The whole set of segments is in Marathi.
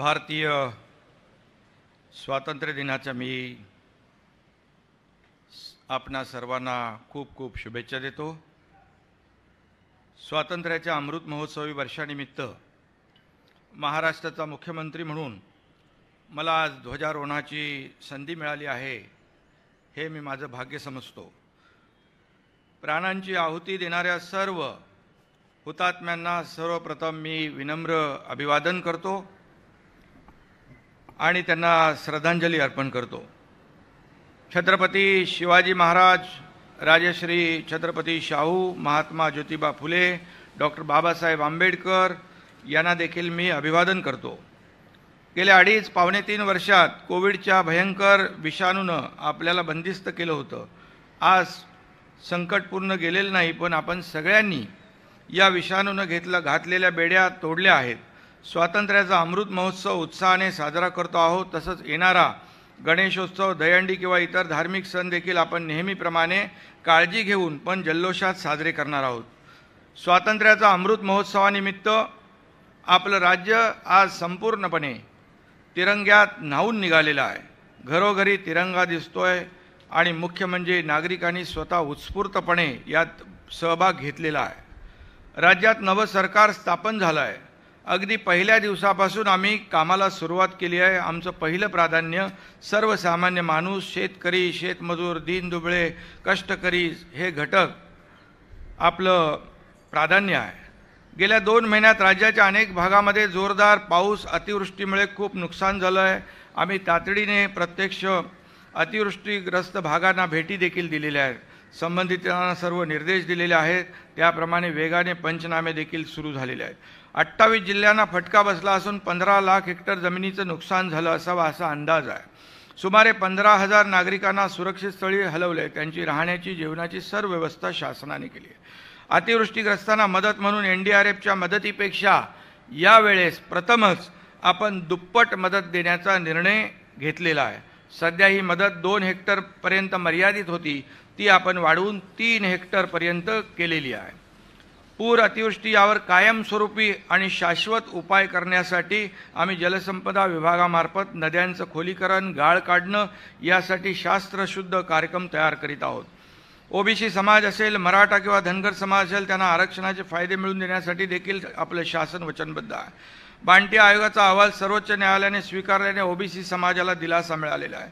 भारतीय स्वातंत्र्य दिनाचा मी आपणा सर्वांना खूप खूप शुभेच्छा देतो स्वातंत्र्याच्या अमृत महोत्सवी वर्षानिमित्त महाराष्ट्राचा मुख्यमंत्री म्हणून मला आज ध्वजारोहणाची संधी मिळाली आहे हे मी माझं भाग्य समजतो प्राणांची आहुती देणाऱ्या सर्व हुतात्म्यांना सर्वप्रथम मी विनम्र अभिवादन करतो आणि त्यांना श्रद्धांजली अर्पण करतो छत्रपती शिवाजी महाराज राजश्री छत्रपती शाहू महात्मा ज्योतिबा फुले डॉक्टर बाबासाहेब आंबेडकर यांना देखील मी अभिवादन करतो गेल्या अडीच पावणे तीन वर्षात कोविडच्या भयंकर विषाणूनं आपल्याला बंदिस्त केलं होतं आज संकट पूर्ण गेलेलं नाही पण आपण सगळ्यांनी या विषाणूनं घेतलं घातलेल्या बेड्या तोडल्या आहेत स्वातंत्र्याचा अमृत महोत्सव उत्साहाने साजरा करतो आहोत तसंच येणारा गणेशोत्सव दहंडी किंवा इतर धार्मिक सण देखील आपण नेहमीप्रमाणे काळजी घेऊन पण जल्लोषात साजरे करणार आहोत स्वातंत्र्याचा अमृत महोत्सवानिमित्त आपलं राज्य आज संपूर्णपणे तिरंग्यात न्हावून निघालेलं आहे घरोघरी तिरंगा दिसतोय आणि मुख्य म्हणजे नागरिकांनी स्वतः उत्स्फूर्तपणे यात सहभाग घेतलेला आहे राज्यात नवं सरकार स्थापन झालं आहे अगदी पहिल्या दिवसापासून आम्ही कामाला सुरुवात केली आहे आमचं पहिलं प्राधान्य सर्वसामान्य माणूस शेतकरी शेतमजूर दीनदुबळे कष्टकरी हे घटक आपलं प्राधान्य आहे गेल्या दोन महिन्यात राज्याच्या अनेक भागामध्ये जोरदार पाऊस अतिवृष्टीमुळे खूप नुकसान झालं आहे आम्ही तातडीने प्रत्यक्ष अतिवृष्टीग्रस्त भागांना भेटी देखील दिलेल्या आहेत संबंधितांना सर्व निर्देश दिलेले आहेत त्याप्रमाणे वेगाने पंचनामे देखील सुरू झालेले आहेत अठ्ठावीस जिल्ह्यांना फटका बसला असून पंधरा लाख हेक्टर जमिनीचं नुकसान झालं असावं असा अंदाज आहे सुमारे पंधरा हजार नागरिकांना सुरक्षित स्थळी हलवले त्यांची राहण्याची जेवणाची सर्व व्यवस्था शासनाने केली आहे अतिवृष्टीग्रस्तांना मदत म्हणून एन डी आर एफच्या मदतीपेक्षा यावेळेस प्रथमच आपण दुप्पट मदत देण्याचा निर्णय घेतलेला आहे सध्या ही मदत दोन हेक्टरपर्यंत मर्यादित होती ती आपण वाढवून तीन हेक्टरपर्यंत केलेली आहे पूर अतिवृष्टी यावर कायमस्वरूपी आणि शाश्वत उपाय करण्यासाठी आम्ही जलसंपदा विभागामार्फत नद्यांचं खोलीकरण गाळ काढणं यासाठी शास्त्रशुद्ध कार्यक्रम तयार करीत आहोत ओबीसी समाज असेल मराठा किंवा धनगर समाज असेल त्यांना आरक्षणाचे फायदे मिळवून देण्यासाठी देखील आपलं शासन वचनबद्ध आहे बांटी आयोगाचा अहवाल सर्वोच्च न्यायालयाने स्वीकारल्याने ओबीसी समाजाला दिलासा मिळालेला आहे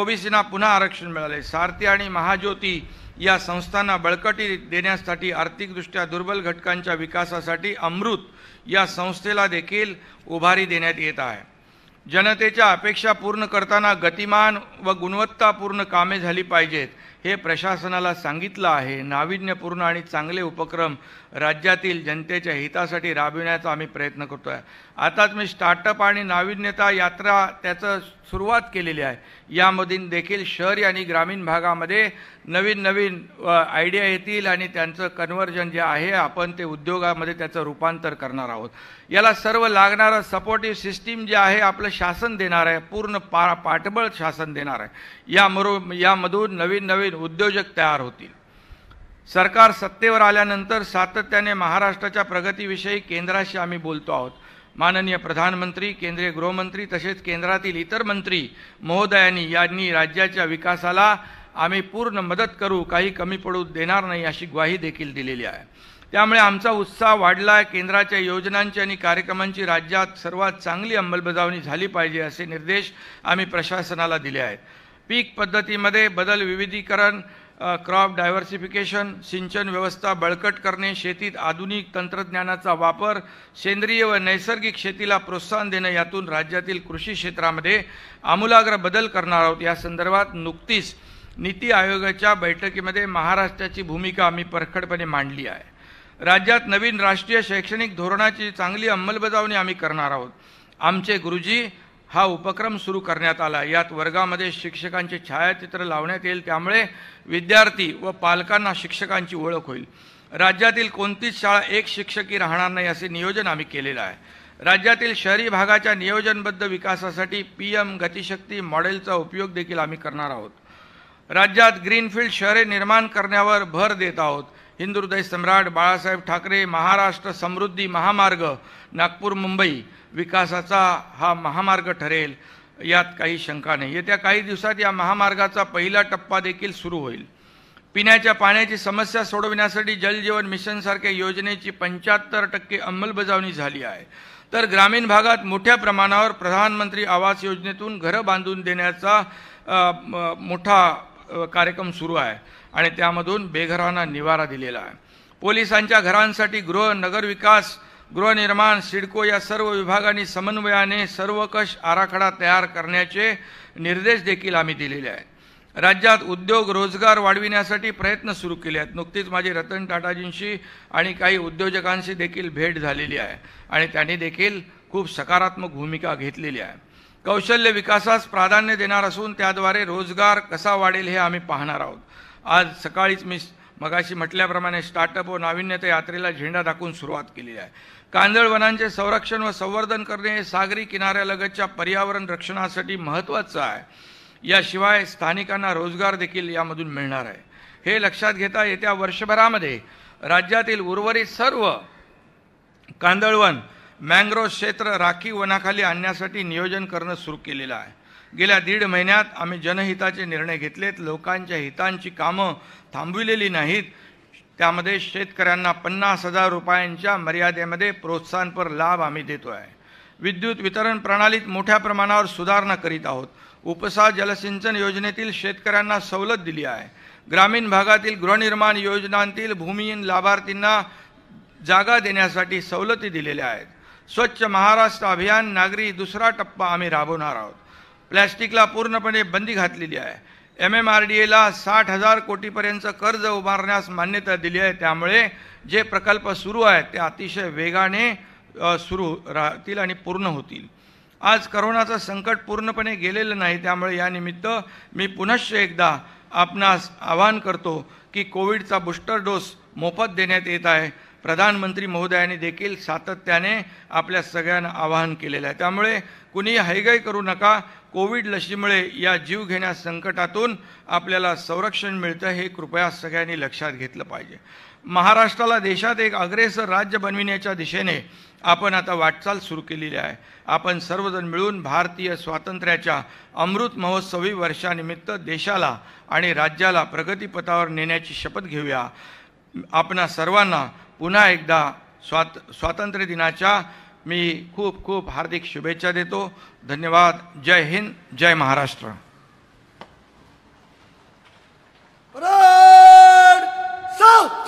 ओबीसीना पुन्हा आरक्षण मिळाले सारथी आणि महाज्योती या संस्थांना बळकटी देण्यासाठी आर्थिकदृष्ट्या दुर्बल घटकांच्या विकासासाठी अमृत या संस्थेला देखील उभारी देण्यात येत आहे जनतेच्या अपेक्षा पूर्ण करताना गतिमान व गुणवत्तापूर्ण कामे झाली पाहिजेत हे प्रशासनाला सांगितलं आहे नाविन्यपूर्ण आणि चांगले उपक्रम राज्यातील जनतेच्या हितासाठी राबविण्याचा आम्ही प्रयत्न करतो आहे आताच मी स्टार्टअप आणि नाविन्यता यात्रा त्याचं सुरुवात केलेली आहे यामधून देखील शहरी आणि ग्रामीण भागामध्ये नवीन नवीन आयडिया येतील आणि त्यांचं कन्वर्जन जे आहे आपण ते उद्योगामध्ये त्याचं रूपांतर करणार आहोत याला सर्व लागणारं सपोर्टिव्ह सिस्टीम जे आहे आपलं शासन देणार आहे पूर्ण पा पाठबळ शासन देणार आहे यामरो यामधून नवीन नवीन उद्योजक तयार होतील सरकार सत्तेवर आल्यानंतर सातत्याने महाराष्ट्राच्या प्रगतीविषयी केंद्राशी आम्ही बोलतो आहोत माननीय प्रधानमंत्री केंद्रीय गृहमंत्री तसेच केंद्रातील इतर मंत्री महोदयांनी यांनी राज्याच्या विकासाला आम्ही पूर्ण मदत करू काही कमी पडू देणार नाही अशी ग्वाही देखील दिलेली आहे त्यामुळे आमचा उत्साह वाढला आहे केंद्राच्या योजनांची आणि कार्यक्रमांची राज्यात सर्वात चांगली अंमलबजावणी झाली पाहिजे असे निर्देश आम्ही प्रशासनाला दिले आहेत पीक पद्धतीमध्ये बदल विविधीकरण क्रॉप डायव्हर्सिफिकेशन सिंचन व्यवस्था बळकट करणे शेतीत आधुनिक तंत्रज्ञानाचा वापर सेंद्रिय व नैसर्गिक शेतीला प्रोत्साहन देणे यातून राज्यातील कृषी क्षेत्रामध्ये आमूलाग्र बदल करणार आहोत या संदर्भात नुकतीच नीती आयोगाच्या बैठकीमध्ये महाराष्ट्राची भूमिका आम्ही परखडपणे मांडली आहे राज्यात नवीन राष्ट्रीय शैक्षणिक धोरणाची चांगली अंमलबजावणी आम्ही करणार आहोत आमचे गुरुजी हा उपक्रम सुरू करण्यात आला यात वर्गामध्ये शिक्षकांचे छायाचित्र लावण्यात येईल त्यामुळे विद्यार्थी व पालकांना शिक्षकांची ओळख होईल राज्यातील कोणतीच शाळा एक शिक्षकी राहणार नाही असे नियोजन आम्ही केलेलं आहे राज्यातील शहरी भागाच्या नियोजनबद्ध विकासासाठी पी एम गतिशक्ती मॉडेलचा उपयोग देखील आम्ही करणार आहोत राज्यात ग्रीनफील्ड शहरे निर्माण करण्यावर भर देत आहोत हिंदुहृदय सम्राट बाळासाहेब ठाकरे महाराष्ट्र समृद्धी महामार्ग नागपूर मुंबई विकासाचा हा महामार्ग ठरेल यात काही शंका नाही येत्या काही दिवसात या महामार्गाचा पहिला टप्पा देखील सुरू होईल पिण्याच्या पाण्याची समस्या सोडविण्यासाठी जलजीवन मिशनसारख्या योजनेची पंच्याहत्तर टक्के अंमलबजावणी झाली आहे तर ग्रामीण भागात मोठ्या प्रमाणावर प्रधानमंत्री आवास योजनेतून घरं बांधून देण्याचा मोठा कार्यक्रम सुरू आहे आणि त्यामधून बेघरांना निवारा दिलेला आहे पोलिसांच्या घरांसाठी गृह नगरविकास गृहनिर्माण सिडको या सर्व विभागांनी समन्वयाने सर्वकष आराखडा तयार करण्याचे निर्देश देखील आम्ही दिलेले आहेत राज्यात उद्योग रोजगार वाढविण्यासाठी प्रयत्न सुरू केले आहेत नुकतीच माझी रतन टाटाजींशी आणि काही उद्योजकांशी देखील भेट झालेली आहे आणि त्यांनी देखील खूप सकारात्मक भूमिका घेतलेली आहे कौशल्य विकासास प्राधान्य देणार असून त्याद्वारे रोजगार कसा वाढेल हे आम्ही पाहणार आहोत आज सकाळीच मी मगाशी म्हटल्याप्रमाणे स्टार्टअप व नाविन्यता यात्रेला झेंडा दाखवून सुरुवात केली आहे कांदळवनांचे संरक्षण व संवर्धन करणे हे सागरी किनाऱ्यालगतच्या पर्यावरण रक्षणासाठी महत्त्वाचं आहे याशिवाय स्थानिकांना रोजगार देखील यामधून मिळणार आहे हे लक्षात घेता येत्या वर्षभरामध्ये राज्यातील उर्वरित सर्व कांदळवन मँग्रोव क्षेत्र राखीव वनाखाली आणण्यासाठी नियोजन करणं सुरू केलेलं आहे गेल्या दीड महिन्यात आम्ही जनहिताचे निर्णय घेतलेत लोकांच्या हितांची कामं थांबविलेली नाहीत त्यामध्ये शेतकऱ्यांना पन्नास हजार रुपयांच्या मर्यादेमध्ये प्रोत्साहनपर लाभ आम्ही देतो आहे विद्युत वितरण प्रणालीत मोठ्या प्रमाणावर सुधारणा करीत आहोत उपसा जलसिंचन योजनेतील शेतकऱ्यांना सवलत दिली आहे ग्रामीण भागातील गृहनिर्माण योजनांतील भूमिहीन लाभार्थींना जागा देण्यासाठी सवलती दिलेल्या आहेत स्वच्छ महाराष्ट्र अभियान नागरी दुसरा टप्पा आम्ही राबवणार आहोत प्लॅस्टिकला पूर्णपणे बंदी घातलेली आहे एम एम आर डी एला साठ हजार कोटीपर्यंत कर्ज उभारण्यास मान्यता दिली आहे त्यामुळे जे प्रकल्प सुरू आहेत ते अतिशय वेगाने सुरू राहतील आणि पूर्ण होतील आज करोनाचं संकट पूर्णपणे गेलेलं नाही त्यामुळे यानिमित्त मी पुनश्च एकदा आपणास आवाहन करतो की कोविडचा बूस्टर डोस मोफत देण्यात येत आहे प्रधानमंत्री महोदयांनी देखील सातत्याने आपल्या सगळ्यांना आवाहन केलेलं आहे त्यामुळे कुणी हैगय करू नका कोविड लशीमुळे या जीव घेण्या संकटातून आपल्याला संरक्षण मिळतं हे कृपया सगळ्यांनी लक्षात घेतलं पाहिजे महाराष्ट्राला देशात एक अग्रेसर राज्य बनविण्याच्या दिशेने आपण आता वाटचाल सुरू केलेली आहे आपण सर्वजण मिळून भारतीय स्वातंत्र्याच्या अमृत महोत्सवी वर्षानिमित्त देशाला आणि राज्याला प्रगतीपथावर नेण्याची शपथ घेऊया आपणा सर्वांना पुन्हा एकदा स्वात स्वातंत्र्य दिनाच्या मी खूप खूप हार्दिक शुभेच्छा देतो धन्यवाद जय हिंद जय महाराष्ट्र साऊथ